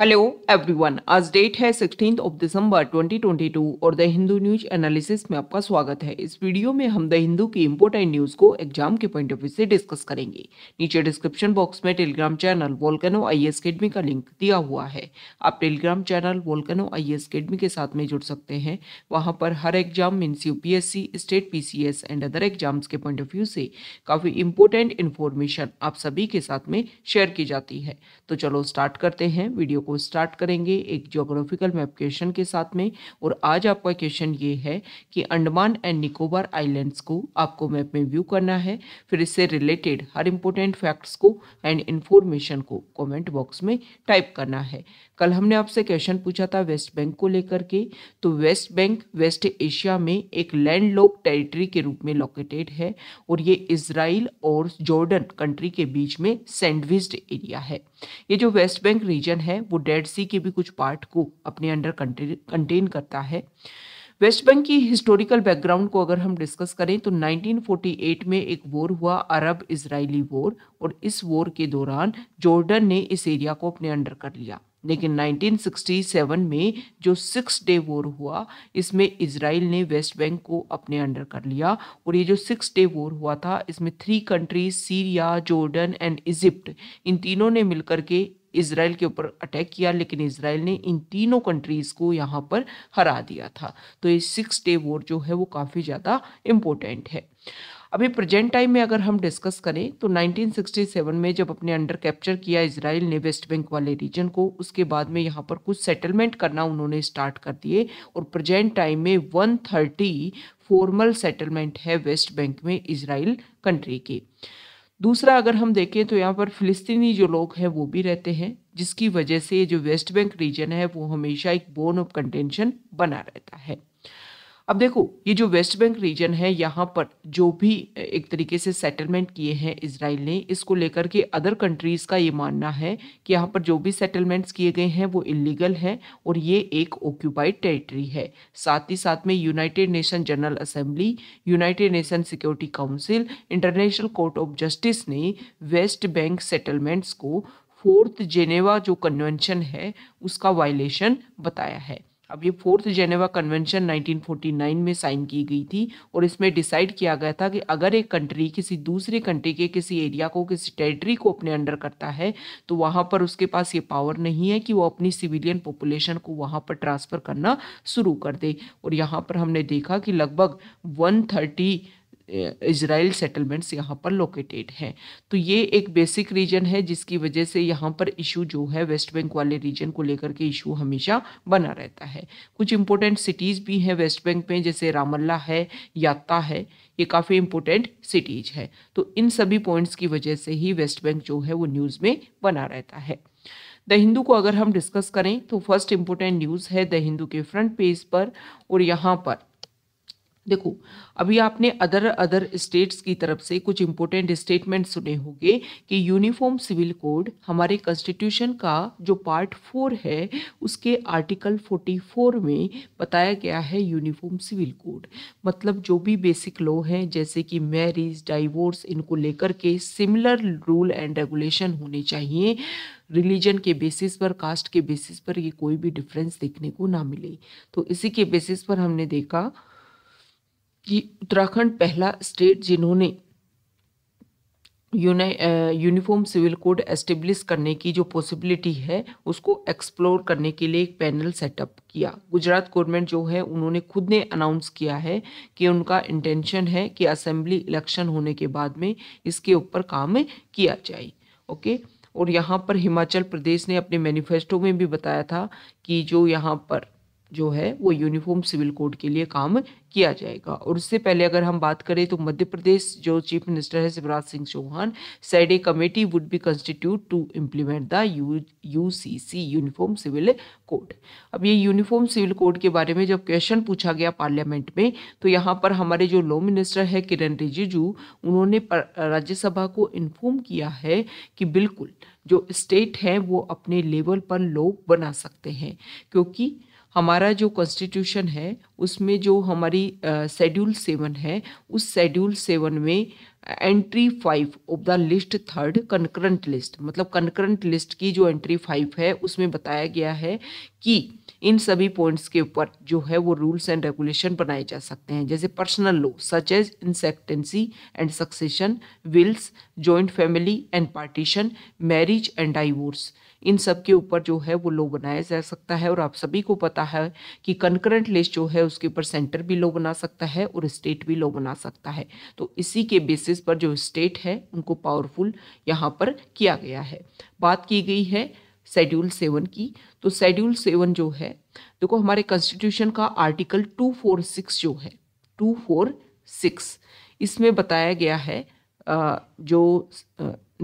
Hello everyone आज date है sixteen of December 2022 और द हिंदू न्यूज एनालिसिस में आपका स्वागत है इस वीडियो में हम द हिंदू की इम्पोर्टेंट न्यूज को एग्जाम के पॉइंट ऑफ व्यू से डिस्कस करेंगे नीचे डिस्क्रिप्शन बॉक्स में Telegram channel Volcano I S Academy का लिंक दिया हुआ है आप Telegram channel Volcano I Academy के साथ में जुड़ सकते हैं वहाँ पर हर exam means U state P and other exams के पॉइंट ऑफ व्यू से काफ़ी इंपोर्टेंट इन्फॉर्मेशन आप सभी के साथ में शेयर की जाती है तो चलो स्टार्ट करते हैं वीडियो को स्टार्ट करेंगे एक जोग्राफिकल मैप क्वेश्चन के साथ में और आज आपका क्वेश्चन ये है कि अंडमान एंड निकोबार आइलैंड्स को आपको मैप में व्यू करना है फिर इससे रिलेटेड हर इम्पोर्टेंट फैक्ट्स को एंड इन्फॉर्मेशन को कॉमेंट बॉक्स में टाइप करना है कल हमने आपसे क्वेश्चन पूछा था वेस्ट बैंक को लेकर के तो वेस्ट बैंक वेस्ट एशिया में एक लैंड लॉक टेरिटरी के रूप में लोकेटेड है और ये इसराइल और जॉर्डन कंट्री के बीच में सैंडविस्ड एरिया है ये जो वेस्ट बैंक रीजन है वो डेड सी के भी कुछ पार्ट को अपने अंडर कंटेन करता है वेस्ट बैंक की हिस्टोरिकल बैकग्राउंड को अगर हम डिस्कस करें तो 1948 में एक वॉर हुआ अरब इसराइली वॉर और इस वॉर के दौरान जॉर्डन ने इस एरिया को अपने अंडर कर लिया लेकिन 1967 में जो सिक्स डे वॉर हुआ इसमें इसराइल ने वेस्ट बैंक को अपने अंडर कर लिया और ये जो सिक्स डे वॉर हुआ था इसमें three countries Syria Jordan and Egypt इन तीनों ने मिलकर के इसराइल के ऊपर अटैक किया लेकिन इसराइल ने इन तीनों कंट्रीज़ को यहाँ पर हरा दिया था तो ये सिक्स डे वॉर जो है वो काफ़ी ज़्यादा इम्पोर्टेंट है अभी प्रेजेंट टाइम में अगर हम डिस्कस करें तो 1967 में जब अपने अंडर कैप्चर किया इसराइल ने वेस्ट बैंक वाले रीजन को उसके बाद में यहाँ पर कुछ सेटलमेंट करना उन्होंने स्टार्ट कर दिए और प्रेजेंट टाइम में 130 फॉर्मल सेटलमेंट है वेस्ट बैंक में इसराइल कंट्री के दूसरा अगर हम देखें तो यहाँ पर फिलिस्तीनी जो लोग हैं वो भी रहते हैं जिसकी वजह से जो वेस्ट बैंक रीजन है वो हमेशा एक बोन ऑफ कंटेंशन बना रहता है अब देखो ये जो वेस्ट बैंक रीजन है यहाँ पर जो भी एक तरीके से सेटलमेंट किए हैं इसराइल ने इसको लेकर के अदर कंट्रीज़ का ये मानना है कि यहाँ पर जो भी सेटलमेंट्स किए गए हैं वो इलीगल हैं और ये एक ऑक्यूपाइड टेरिटरी है साथ ही साथ में United Nation General Assembly United Nation Security Council International Court of Justice ने वेस्ट बैंक सेटलमेंट्स को फोर्थ जेनेवा जो कन्वेंशन है उसका वायलेशन बताया है अब ये फोर्थ जेनेवा कन्वेंशन 1949 में साइन की गई थी और इसमें डिसाइड किया गया था कि अगर एक कंट्री किसी दूसरे कंट्री के किसी एरिया को किसी टेरिटरी को अपने अंडर करता है तो वहाँ पर उसके पास ये पावर नहीं है कि वो अपनी सिविलियन पॉपुलेशन को वहाँ पर ट्रांसफ़र करना शुरू कर दे और यहाँ पर हमने देखा कि लगभग वन थर्टी इसराइल सेटलमेंट्स यहाँ पर लोकेटेड हैं तो ये एक बेसिक रीजन है जिसकी वजह से यहाँ पर इशू जो है वेस्ट बैंक वाले रीजन को लेकर के इशू हमेशा बना रहता है कुछ इंपॉर्टेंट सिटीज़ भी हैं वेस्ट बैंक में जैसे रामल्ला है याता है ये काफ़ी इंपॉर्टेंट सिटीज़ है तो इन सभी पॉइंट्स की वजह से ही वेस्ट बैंक जो है वो न्यूज़ में बना रहता है द हिंदू को अगर हम डिस्कस करें तो फर्स्ट इम्पोर्टेंट न्यूज़ है द हिंदू के फ्रंट पेज पर और यहाँ पर देखो अभी आपने अदर अदर स्टेट्स की तरफ से कुछ इम्पोर्टेंट स्टेटमेंट सुने होंगे कि यूनिफॉर्म सिविल कोड हमारे कॉन्स्टिट्यूशन का जो पार्ट फोर है उसके आर्टिकल फोर्टी फोर में बताया गया है यूनिफॉर्म सिविल कोड मतलब जो भी बेसिक लॉ हैं जैसे कि मैरिज डाइवोर्स इनको लेकर के सिमिलर रूल एंड रेगुलेशन होने चाहिए रिलीजन के बेसिस पर कास्ट के बेसिस पर ये कोई भी डिफरेंस देखने को ना मिले तो इसी के बेसिस पर हमने देखा कि उत्तराखंड पहला स्टेट जिन्होंने यूनिफॉर्म सिविल कोड एस्टेब्लिश करने की जो पॉसिबिलिटी है उसको एक्सप्लोर करने के लिए एक पैनल सेटअप किया गुजरात गवर्नमेंट जो है उन्होंने खुद ने अनाउंस किया है कि उनका इंटेंशन है कि असेंबली इलेक्शन होने के बाद में इसके ऊपर काम किया जाए ओके और यहाँ पर हिमाचल प्रदेश ने अपने मैनिफेस्टो में भी बताया था कि जो यहाँ पर जो है वो यूनिफॉर्म सिविल कोड के लिए काम किया जाएगा और उससे पहले अगर हम बात करें तो मध्य प्रदेश जो चीफ मिनिस्टर है Shivraj Singh Chouhan said a committee would be constitute to implement the U U C C uniform civil code अब ये यूनिफॉर्म सिविल कोड के बारे में जब क्वेश्चन पूछा गया पार्लियामेंट में तो यहाँ पर हमारे जो लॉ मिनिस्टर है किरण रिजिजू उन्होंने राज्यसभा को इन्फॉर्म किया है कि बिल्कुल जो स्टेट हैं वो अपने लेवल पर लॉ बना सकते हैं क्योंकि हमारा जो कॉन्स्टिट्यूशन है उसमें जो हमारी शेड्यूल सेवन है उस शेड्यूल सेवन में entry five of the list third concurrent list मतलब कनकरेंट लिस्ट की जो एंट्री फाइव है उसमें बताया गया है कि इन सभी पॉइंट्स के ऊपर जो है वो रूल्स एंड रेगुलेशन बनाए जा सकते हैं जैसे personal law such as intestacy and succession wills joint family and partition marriage and divorce इन सब के ऊपर जो है वो लॉ बनाया जा सकता है और आप सभी को पता है कि कंकरेंट लिस्ट जो है उसके ऊपर सेंटर भी लॉ बना सकता है और स्टेट भी लॉ बना सकता है तो इसी के बेसिस पर जो स्टेट है उनको पावरफुल यहाँ पर किया गया है बात की गई है शेड्यूल सेवन की तो शेड्यूल सेवन जो है देखो हमारे कॉन्स्टिट्यूशन का आर्टिकल टू फोर सिक्स जो है टू फोर सिक्स इसमें बताया गया है जो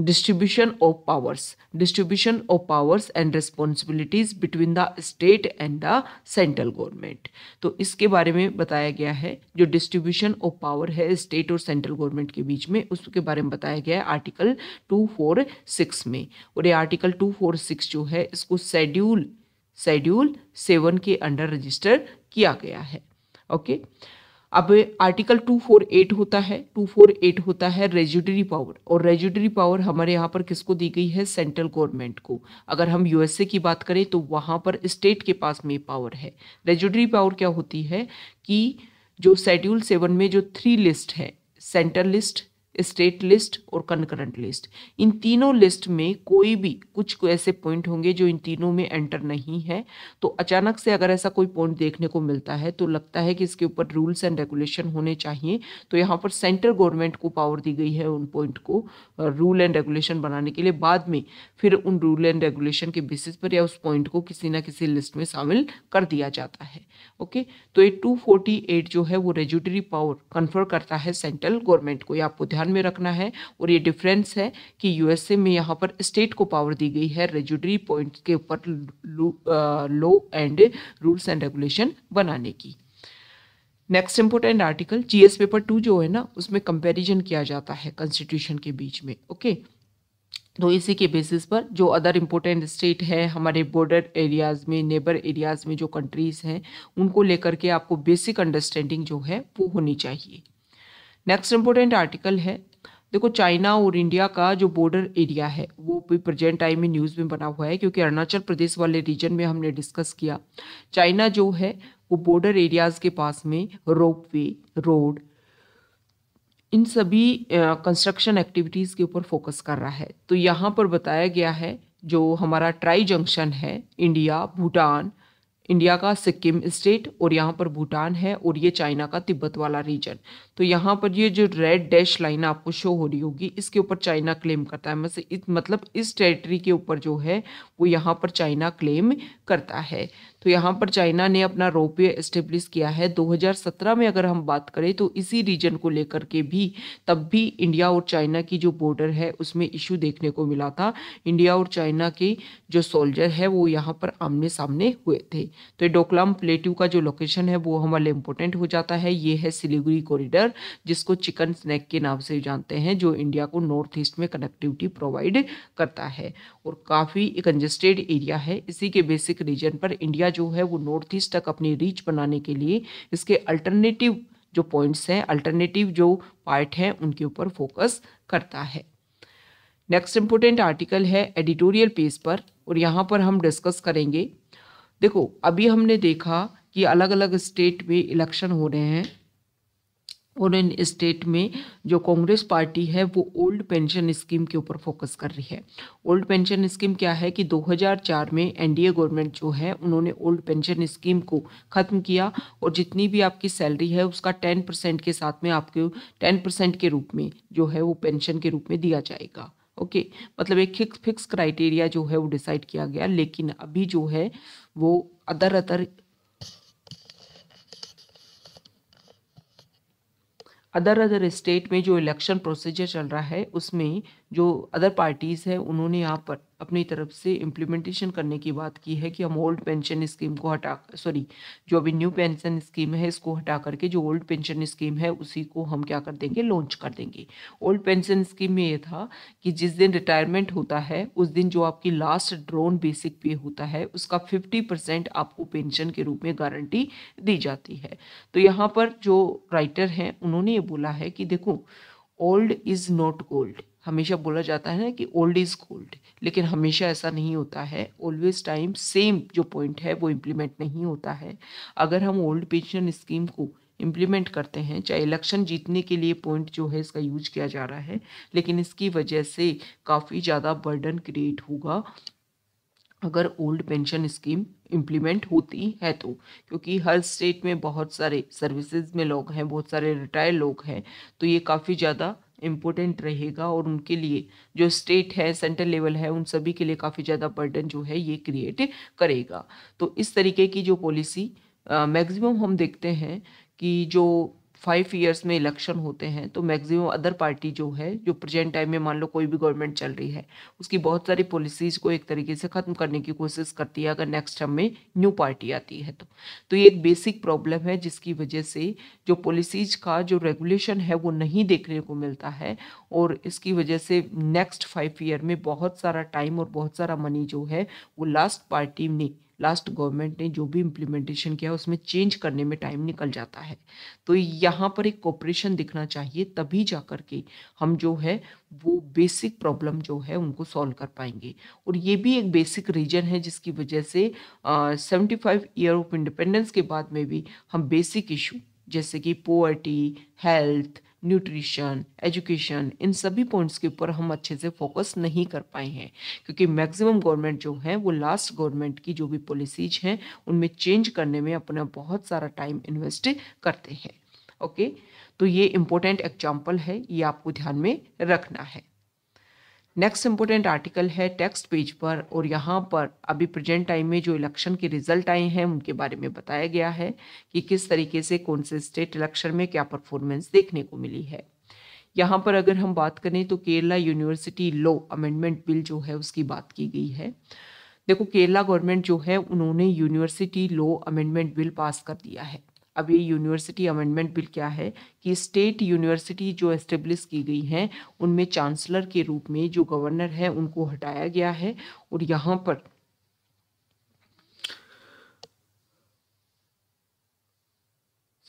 distribution of powers distribution of powers and responsibilities between the state and the central government तो इसके बारे में बताया गया है जो distribution of power है स्टेट और सेंट्रल गवर्नमेंट के बीच में उसके बारे में बताया गया है आर्टिकल 246 में और ये आर्टिकल 246 जो है इसको शेड्यूल शेड्यूल सेवन के अंडर रजिस्टर किया गया है ओके okay? अब आर्टिकल 248 होता है 248 होता है रेजुडरी पावर और रेजुडरी पावर हमारे यहाँ पर किसको दी गई है सेंट्रल गवर्नमेंट को अगर हम यूएसए की बात करें तो वहाँ पर स्टेट के पास में पावर है रेजुडरी पावर क्या होती है कि जो शेड्यूल सेवन में जो थ्री लिस्ट है सेंट्रल लिस्ट स्टेट लिस्ट और कनकरेंट लिस्ट इन तीनों लिस्ट में कोई भी कुछ को ऐसे पॉइंट होंगे जो इन तीनों में एंटर नहीं है तो अचानक से अगर ऐसा कोई पॉइंट देखने को मिलता है तो लगता है कि इसके ऊपर रूल्स एंड रेगुलेशन होने चाहिए तो यहाँ पर सेंट्रल गवर्नमेंट को पावर दी गई है उन पॉइंट को रूल एंड रेगुलेशन बनाने के लिए बाद में फिर उन रूल एंड रेगुलेशन के बेसिस पर या उस पॉइंट को किसी ना किसी लिस्ट में शामिल कर दिया जाता है ओके तो ये टू जो है वो रेजुटरी पावर कन्फर करता है सेंट्रल गवर्नमेंट को या आपको ध्यान ध्यान में रखना है और ये डिफरेंस है कि यूएसए में यहाँ पर स्टेट को पावर दी गई है रेजुडरी पॉइंट्स के ऊपर law and rules and regulation बनाने की next important article GS paper two जो है ना उसमें कंपैरिजन किया जाता है कॉन्स्टिट्यूशन के बीच में ओके तो इसी के बेसिस पर जो अदर इम्पोर्टेंट स्टेट है हमारे बॉर्डर एरियाज़ में नेबर एरियाज़ में जो कंट्रीज़ हैं उनको लेकर के आपको बेसिक अंडरस्टैंडिंग जो है वो होनी चाहिए नेक्स्ट इंपॉर्टेंट आर्टिकल है देखो चाइना और इंडिया का जो बॉर्डर एरिया है वो भी प्रेजेंट टाइम में न्यूज़ में बना हुआ है क्योंकि अरुणाचल प्रदेश वाले रीजन में हमने डिस्कस किया चाइना जो है वो बॉर्डर एरियाज़ के पास में रोप वे रोड इन सभी कंस्ट्रक्शन एक्टिविटीज़ के ऊपर फोकस कर रहा है तो यहाँ पर बताया गया है जो हमारा ट्राई जंक्शन है इंडिया भूटान इंडिया का सिक्किम स्टेट और यहाँ पर भूटान है और ये चाइना का तिब्बत वाला रीजन तो यहाँ पर ये जो रेड डैश लाइन आपको शो हो रही होगी इसके ऊपर चाइना क्लेम करता है मतलब इस टेरिटरी के ऊपर जो है वो यहाँ पर चाइना क्लेम करता है तो यहाँ पर चाइना ने अपना रोपवे एस्टेब्लिश किया है 2017 में अगर हम बात करें तो इसी रीजन को लेकर के भी तब भी इंडिया और चाइना की जो बॉर्डर है उसमें इशू देखने को मिला था इंडिया और चाइना के जो सोल्जर है वो यहाँ पर आमने सामने हुए थे तो डोकलाम प्लेट्यू का जो लोकेशन है वो हमारे इंपॉर्टेंट हो जाता है ये है सिलीगुड़ी कॉरिडर जिसको चिकन स्नैक के नाम से जानते हैं जो इंडिया को नॉर्थ ईस्ट में कनेक्टिविटी प्रोवाइड करता है और काफ़ी कंजेस्टेड एरिया है इसी के बेसिक रीजन पर इंडिया जो है वो नॉर्थ ईस्ट तक अपनी रीच बनाने के लिए इसके अल्टरनेटिव जो पॉइंट्स हैं अल्टरनेटिव जो पार्ट हैं उनके ऊपर फोकस करता है नेक्स्ट इम्पोर्टेंट आर्टिकल है एडिटोरियल पेज पर और यहाँ पर हम डिस्कस करेंगे देखो अभी हमने देखा कि अलग अलग स्टेट में इलेक्शन हो रहे हैं फॉरेन स्टेट में जो कांग्रेस पार्टी है वो ओल्ड पेंशन स्कीम के ऊपर फोकस कर रही है ओल्ड पेंशन स्कीम क्या है कि 2004 में एनडीए गवर्नमेंट जो है उन्होंने ओल्ड पेंशन स्कीम को ख़त्म किया और जितनी भी आपकी सैलरी है उसका 10 परसेंट के साथ में आपके 10 परसेंट के रूप में जो है वो पेंशन के रूप में दिया जाएगा ओके मतलब एक फिक्स क्राइटेरिया जो है वो डिसाइड किया गया लेकिन अभी जो है वो other other other other state में जो इलेक्शन प्रोसीजर चल रहा है उसमें जो अदर पार्टीज़ है उन्होंने यहाँ पर अपनी तरफ से इम्प्लीमेंटेशन करने की बात की है कि हम ओल्ड पेंशन स्कीम को हटा सॉरी जो अभी न्यू पेंशन स्कीम है इसको हटा करके जो ओल्ड पेंशन स्कीम है उसी को हम क्या कर देंगे लॉन्च कर देंगे ओल्ड पेंशन स्कीम में ये था कि जिस दिन रिटायरमेंट होता है उस दिन जो आपकी लास्ट ड्रोन बेसिक पे होता है उसका फिफ्टी परसेंट आपको पेंशन के रूप में गारंटी दी जाती है तो यहाँ पर जो राइटर हैं उन्होंने ये बोला है कि देखो ओल्ड इज़ नॉट गोल्ड हमेशा बोला जाता है ना कि ओल्ड इज़ गोल्ड लेकिन हमेशा ऐसा नहीं होता है ऑलवेज टाइम सेम जो पॉइंट है वो इम्प्लीमेंट नहीं होता है अगर हम ओल्ड पेंशन स्कीम को इम्प्लीमेंट करते हैं चाहे इलेक्शन जीतने के लिए पॉइंट जो है इसका यूज किया जा रहा है लेकिन इसकी वजह से काफ़ी ज़्यादा बर्डन क्रिएट होगा अगर ओल्ड पेंशन स्कीम इम्प्लीमेंट होती है तो क्योंकि हर स्टेट में बहुत सारे सर्विसेज में लोग हैं बहुत सारे रिटायर्ड लोग हैं तो ये काफ़ी ज़्यादा इम्पोर्टेंट रहेगा और उनके लिए जो स्टेट है सेंट्रल लेवल है उन सभी के लिए काफ़ी ज़्यादा बर्डन जो है ये क्रिएट करेगा तो इस तरीके की जो पॉलिसी मैक्सिमम हम देखते हैं कि जो फाइव ईयर्स में इलेक्शन होते हैं तो मैक्सिमम अदर पार्टी जो है जो प्रेजेंट टाइम में मान लो कोई भी गवर्नमेंट चल रही है उसकी बहुत सारी पॉलिसीज़ को एक तरीके से ख़त्म करने की कोशिश करती है अगर नेक्स्ट टर्म में न्यू पार्टी आती है तो तो ये एक बेसिक प्रॉब्लम है जिसकी वजह से जो पॉलिसीज़ का जो रेगुलेशन है वो नहीं देखने को मिलता है और इसकी वजह से नेक्स्ट फाइव ईयर में बहुत सारा टाइम और बहुत सारा मनी जो है वो लास्ट पार्टी ने लास्ट गवर्नमेंट ने जो भी इम्प्लीमेंटेशन किया उसमें चेंज करने में टाइम निकल जाता है तो यहाँ पर एक कॉपरेशन दिखना चाहिए तभी जा कर के हम जो है वो बेसिक प्रॉब्लम जो है उनको सॉल्व कर पाएंगे और ये भी एक बेसिक रीजन है जिसकी वजह से seventy five year of independence के बाद में भी हम बेसिक इशू जैसे कि पोअर्टी हेल्थ न्यूट्रिशन एजुकेशन इन सभी पॉइंट्स के ऊपर हम अच्छे से फोकस नहीं कर पाए हैं क्योंकि मैक्सिमम गवर्नमेंट जो है वो लास्ट गवर्नमेंट की जो भी पॉलिसीज हैं उनमें चेंज करने में अपना बहुत सारा टाइम इन्वेस्ट करते हैं ओके तो ये इम्पोर्टेंट एग्जाम्पल है ये आपको ध्यान में रखना है नेक्स्ट इम्पोर्टेंट आर्टिकल है टेक्स्ट पेज पर और यहाँ पर अभी प्रेजेंट टाइम में जो इलेक्शन के रिजल्ट आए हैं उनके बारे में बताया गया है कि किस तरीके से कौन से स्टेट इलेक्शन में क्या परफॉर्मेंस देखने को मिली है यहाँ पर अगर हम बात करें तो Kerala university law amendment bill जो है उसकी बात की गई है देखो केरला गवर्नमेंट जो है उन्होंने university law amendment bill pass कर दिया है अब ये यूनिवर्सिटी अमेंडमेंट बिल क्या है कि स्टेट यूनिवर्सिटी जो एस्टेब्लिश की गई हैं उनमें चांसलर के रूप में जो गवर्नर हैं उनको हटाया गया है और यहाँ पर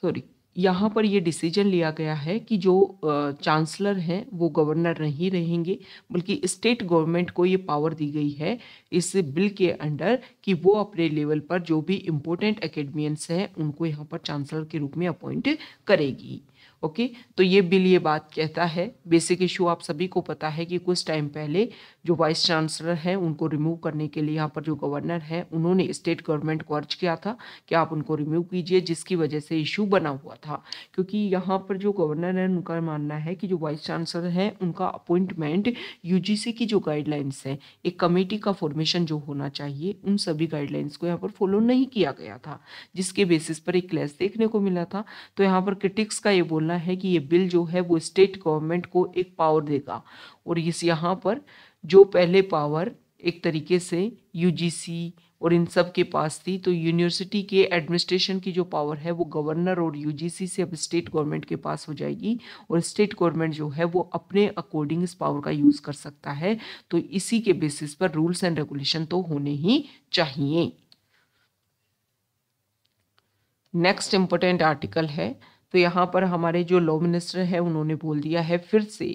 सॉरी यहाँ पर ये डिसीजन लिया गया है कि जो चांसलर हैं वो गवर्नर नहीं रहेंगे बल्कि स्टेट गवर्नमेंट को ये पावर दी गई है इस बिल के अंडर कि वो अपने लेवल पर जो भी इम्पोर्टेंट एकेडमियंस हैं उनको यहाँ पर चांसलर के रूप में अपॉइंट करेगी ओके तो ये बिल ये बात कहता है बेसिक इशू आप सभी को पता है कि कुछ टाइम पहले जो वाइस चांसलर हैं उनको रिमूव करने के लिए यहाँ पर जो गवर्नर हैं उन्होंने स्टेट गवर्नमेंट को अर्ज किया था कि आप उनको रिमूव कीजिए जिसकी वजह से इशू बना हुआ था क्योंकि यहाँ पर जो गवर्नर है उनका मानना है कि जो वाइस चांसलर हैं उनका अपॉइंटमेंट यू की जो गाइडलाइंस हैं एक कमेटी का फॉर्मेशन जो होना चाहिए उन सभी गाइडलाइंस को यहाँ पर फॉलो नहीं किया गया था जिसके बेसिस पर एक क्लैस देखने को मिला था तो यहाँ पर क्रिटिक्स का ये बोलना करना है कि ये बिल जो है वो स्टेट गवर्नमेंट को एक पावर देगा और इस यहाँ पर जो पहले पावर एक तरीके से यूजीसी और इन सब के पास थी तो यूनिवर्सिटी के एडमिनिस्ट्रेशन की जो पावर है वो गवर्नर और यूजीसी से अब स्टेट गवर्नमेंट के पास हो जाएगी और स्टेट गवर्नमेंट जो है वो अपने अकॉर्डिंग इस पावर का यूज़ कर सकता है तो इसी के बेसिस पर रूल्स एंड रेगुलेशन तो होने ही चाहिए नेक्स्ट इंपॉर्टेंट आर्टिकल है तो यहाँ पर हमारे जो लॉ मिनिस्टर हैं उन्होंने बोल दिया है फिर से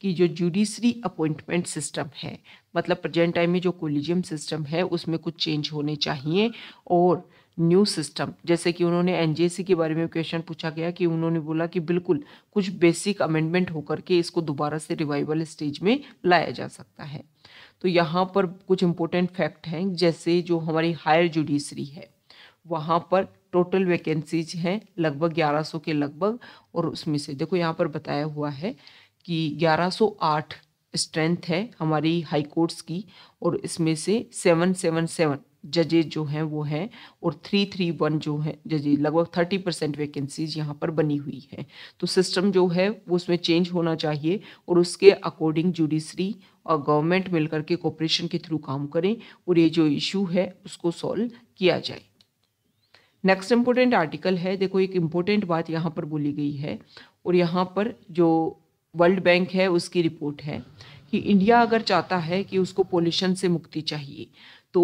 कि जो जुडिशरी अपॉइंटमेंट सिस्टम है मतलब प्रजेंट टाइम में जो कोलिजियम सिस्टम है उसमें कुछ चेंज होने चाहिए और न्यू सिस्टम जैसे कि उन्होंने एनजेसी के बारे में क्वेश्चन पूछा गया कि उन्होंने बोला कि बिल्कुल कुछ बेसिक अमेंडमेंट होकर के इसको दोबारा से रिवाइवल स्टेज में लाया जा सकता है तो यहाँ पर कुछ इम्पोर्टेंट फैक्ट हैं जैसे जो हमारी हायर जुडिशरी है वहाँ पर टोटल वैकेंसीज हैं लगभग 1100 के लगभग और उसमें से देखो यहाँ पर बताया हुआ है कि 1108 स्ट्रेंथ है हमारी हाई कोर्ट्स की और इसमें से सेवन सेवन सेवन जजेज जो हैं वो हैं और थ्री थ्री वन जो हैं जजेज लगभग थर्टी परसेंट वैकेंसीज यहाँ पर बनी हुई हैं तो सिस्टम जो है वो उसमें चेंज होना चाहिए और उसके अकॉर्डिंग जुडिशरी और गवर्नमेंट मिलकर के कॉपरेशन के थ्रू काम करें और ये जो इशू है उसको सॉल्व किया जाए नेक्स्ट इम्पोर्टेंट आर्टिकल है देखो एक इम्पोर्टेंट बात यहाँ पर बोली गई है और यहाँ पर जो वर्ल्ड बैंक है उसकी रिपोर्ट है कि इंडिया अगर चाहता है कि उसको पोल्यूशन से मुक्ति चाहिए तो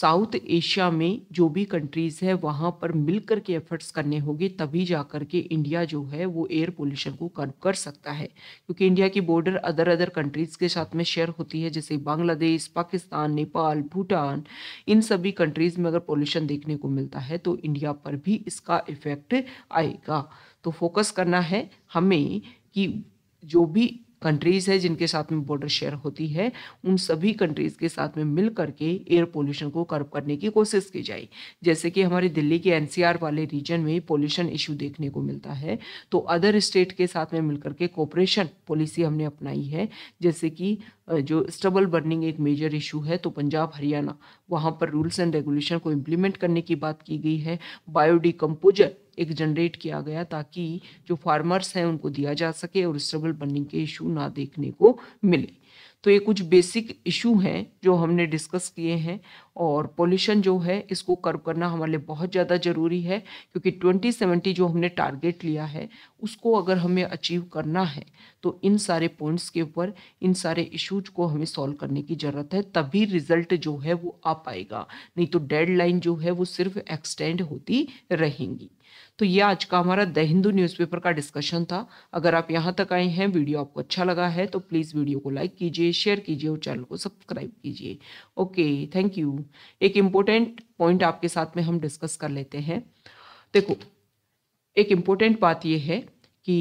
साउथ एशिया में जो भी कंट्रीज़ है वहाँ पर मिल कर के एफर्ट्स करने होंगे तभी जा कर के इंडिया जो है वो एयर पोल्यूशन को कम कर सकता है क्योंकि इंडिया की बॉर्डर अदर अदर कंट्रीज़ के साथ में शेयर होती है जैसे बांग्लादेश पाकिस्तान नेपाल भूटान इन सभी कंट्रीज़ में अगर पोल्यूशन देखने को मिलता है तो इंडिया पर भी इसका इफ़ेक्ट आएगा तो फोकस करना है हमें कि जो भी कंट्रीज़ है जिनके साथ में बॉर्डर शेयर होती है उन सभी कंट्रीज़ के साथ में मिल करके एयर पोल्यूशन को कर्व करने की कोशिश की जाए जैसे कि हमारे दिल्ली के एनसीआर वाले रीजन में पोल्यूशन इशू देखने को मिलता है तो अदर स्टेट के साथ में मिलकर के कॉपरेशन पॉलिसी हमने अपनाई है जैसे कि जो स्टबल बर्निंग एक मेजर इशू है तो पंजाब हरियाणा वहाँ पर रूल्स एंड रेगुलेशन को इम्प्लीमेंट करने की बात की गई है बायोडिकम्पोजर एक जनरेट किया गया ताकि जो फार्मर्स हैं उनको दिया जा सके और स्ट्रगल बर्निंग के इशू ना देखने को मिले तो ये कुछ बेसिक इशू हैं जो हमने डिस्कस किए हैं और पोल्यूशन जो है इसको कर्व करना हमारे लिए बहुत ज़्यादा ज़रूरी है क्योंकि 2070 जो हमने टारगेट लिया है उसको अगर हमें अचीव करना है तो इन सारे पॉइंट्स के ऊपर इन सारे इश्यूज को हमें सॉल्व करने की ज़रूरत है तभी रिजल्ट जो है वो आ पाएगा नहीं तो डेड जो है वो सिर्फ एक्सटेंड होती रहेंगी तो ये आज का हमारा द हिंदू न्यूज़पेपर का डिस्कशन था अगर आप यहाँ तक आए हैं वीडियो आपको अच्छा लगा है तो प्लीज़ वीडियो को लाइक कीजिए शेयर कीजिए और चैनल को सब्सक्राइब कीजिए ओके थैंक यू एक इम्पोर्टेंट पॉइंट आपके साथ में हम डिस्कस कर लेते हैं देखो एक इम्पोर्टेंट बात यह है कि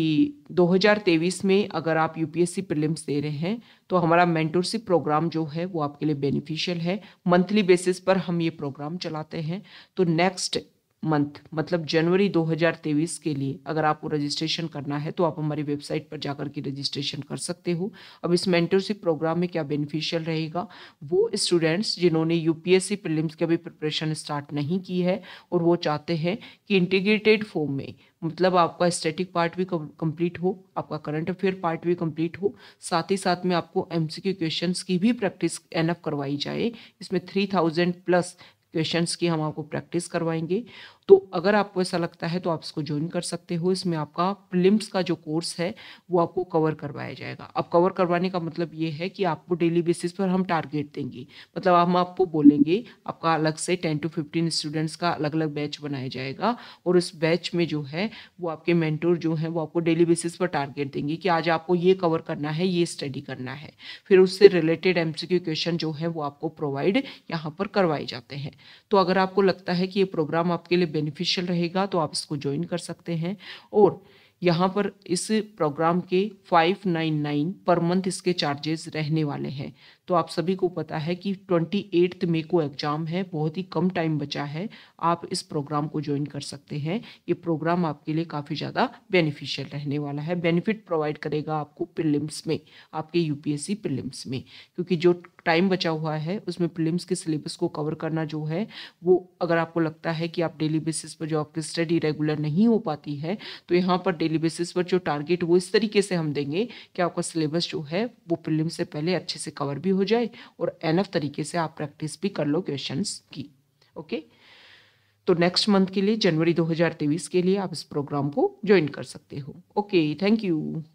2023 में अगर आप यूपीएससी प्रीलिम्स दे रहे हैं तो हमारा मेंटोरशिप प्रोग्राम जो है वो आपके लिए बेनिफिशियल है मंथली बेसिस पर हम ये प्रोग्राम चलाते हैं तो नेक्स्ट मंथ मतलब जनवरी 2023 के लिए अगर आपको रजिस्ट्रेशन करना है तो आप हमारी वेबसाइट पर जाकर के रजिस्ट्रेशन कर सकते हो अब इस मेंटरशिप प्रोग्राम में क्या बेनिफिशियल रहेगा वो स्टूडेंट्स जिन्होंने यूपीएससी प्रीलिम्स की अभी प्रिपरेशन स्टार्ट नहीं की है और वो चाहते हैं कि इंटीग्रेटेड फॉर्म में मतलब आपका स्टेटिक पार्ट भी कंप्लीट हो आपका करंट अफेयर पार्ट भी कंप्लीट हो साथ ही साथ में आपको एमसीक्यू क्वेश्चंस की भी प्रैक्टिस एनअप करवाई जाए इसमें थ्री थाउजेंड प्लस क्वेश्चंस की हम आपको प्रैक्टिस करवाएंगे तो अगर आपको ऐसा लगता है तो आप इसको ज्वाइन कर सकते हो इसमें आपका प्लिम्स का जो कोर्स है वो आपको कवर करवाया जाएगा अब कवर करवाने का मतलब ये है कि आपको डेली बेसिस पर हम टारगेट देंगे मतलब हम आपको बोलेंगे आपका अलग से टेन टू फिफ्टीन स्टूडेंट्स का अलग अलग बैच बनाया जाएगा और उस बैच में जो है वो आपके मैंटोर जो हैं वो आपको डेली बेसिस पर टारगेट देंगे कि आज आपको ये कवर करना है ये स्टडी करना है फिर उससे रिलेटेड एम क्वेश्चन जो है वो आपको प्रोवाइड यहाँ पर करवाए जाते हैं तो अगर आपको लगता है कि ये प्रोग्राम आपके लिए बेनिफिशियल रहेगा तो आप इसको ज्वाइन कर सकते हैं और यहाँ पर इस प्रोग्राम के 599 पर मंथ इसके चार्जेस रहने वाले हैं तो आप सभी को पता है कि ट्वेंटी एट्थ मे को एग्ज़ाम है बहुत ही कम टाइम बचा है आप इस प्रोग्राम को ज्वाइन कर सकते हैं ये प्रोग्राम आपके लिए काफ़ी ज़्यादा बेनिफिशियल रहने वाला है बेनिफिट प्रोवाइड करेगा आपको प्रिलिम्स में आपके यूपीएससी प्रिलिम्स में क्योंकि जो टाइम बचा हुआ है उसमें प्रिलिम्स के सिलेबस को कवर करना जो है वो अगर आपको लगता है कि आप डेली बेसिस पर जो आपकी स्टडी रेगुलर नहीं हो पाती है तो यहाँ पर डेली बेसिस पर जो टारगेट वो इस तरीके से हम देंगे कि आपका सिलेबस जो है वो प्रिलिम्स से पहले अच्छे से कवर भी हो जाए और एनफ तरीके से आप प्रैक्टिस भी कर लो क्वेश्चंस की ओके तो नेक्स्ट मंथ के लिए जनवरी 2023 के लिए आप इस प्रोग्राम को ज्वाइन कर सकते हो ओके थैंक यू